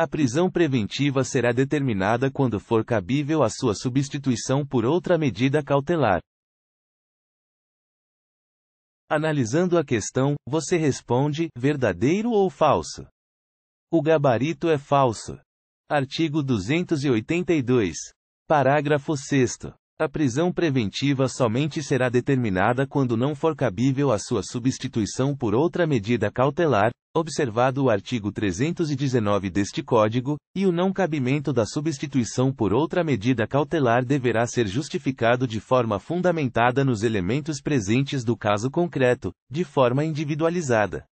A prisão preventiva será determinada quando for cabível a sua substituição por outra medida cautelar. Analisando a questão, você responde: verdadeiro ou falso? O gabarito é falso. Artigo 282. Parágrafo 6. A prisão preventiva somente será determinada quando não for cabível a sua substituição por outra medida cautelar, observado o artigo 319 deste Código, e o não cabimento da substituição por outra medida cautelar deverá ser justificado de forma fundamentada nos elementos presentes do caso concreto, de forma individualizada.